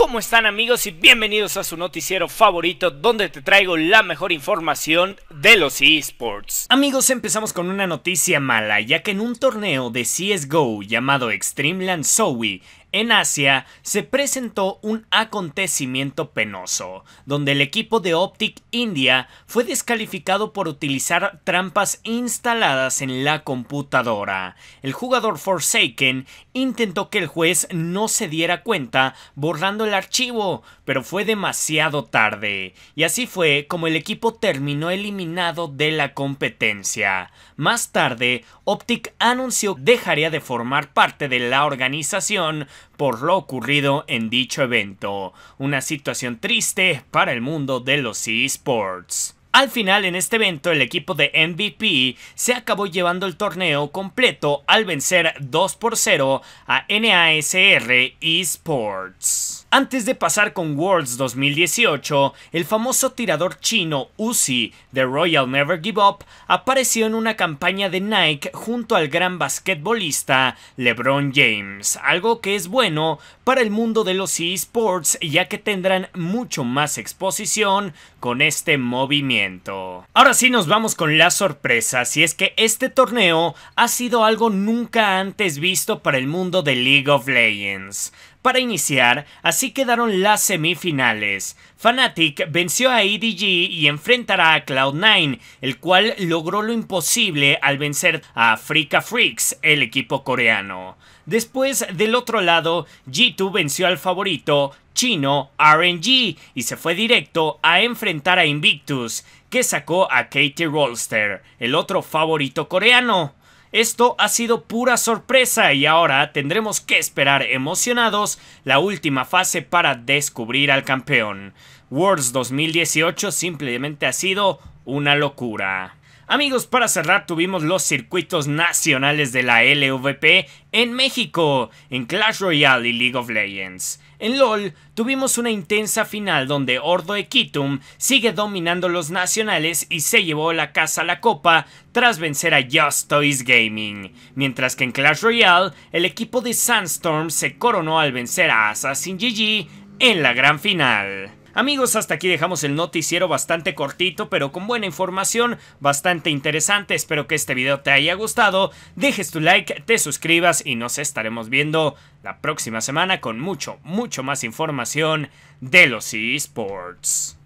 ¿Cómo están amigos y bienvenidos a su noticiero favorito donde te traigo la mejor información de los esports? Amigos, empezamos con una noticia mala ya que en un torneo de CSGO llamado Extreme Land Zoe, en Asia se presentó un acontecimiento penoso, donde el equipo de Optic India fue descalificado por utilizar trampas instaladas en la computadora. El jugador Forsaken intentó que el juez no se diera cuenta borrando el archivo, pero fue demasiado tarde, y así fue como el equipo terminó eliminado de la competencia. Más tarde, Optic anunció que dejaría de formar parte de la organización por lo ocurrido en dicho evento, una situación triste para el mundo de los esports. Al final en este evento el equipo de MVP se acabó llevando el torneo completo al vencer 2 por 0 a NASR Esports. Antes de pasar con Worlds 2018, el famoso tirador chino Uzi de Royal Never Give Up apareció en una campaña de Nike junto al gran basquetbolista LeBron James, algo que es bueno para el mundo de los eSports ya que tendrán mucho más exposición con este movimiento. Ahora sí nos vamos con la sorpresa, si es que este torneo ha sido algo nunca antes visto para el mundo de League of Legends. Para iniciar, así quedaron las semifinales. Fnatic venció a EDG y enfrentará a Cloud9, el cual logró lo imposible al vencer a Africa Freaks, el equipo coreano. Después, del otro lado, G2 venció al favorito chino RNG y se fue directo a enfrentar a Invictus, que sacó a Katie Rolster, el otro favorito coreano. Esto ha sido pura sorpresa y ahora tendremos que esperar emocionados la última fase para descubrir al campeón. Worlds 2018 simplemente ha sido una locura. Amigos, para cerrar tuvimos los circuitos nacionales de la LVP en México, en Clash Royale y League of Legends. En LoL tuvimos una intensa final donde Ordo Equitum sigue dominando los nacionales y se llevó la casa a la copa tras vencer a Just Toys Gaming, mientras que en Clash Royale el equipo de Sandstorm se coronó al vencer a Assassin GG en la gran final. Amigos, hasta aquí dejamos el noticiero bastante cortito, pero con buena información, bastante interesante. Espero que este video te haya gustado. Dejes tu like, te suscribas y nos estaremos viendo la próxima semana con mucho, mucho más información de los eSports.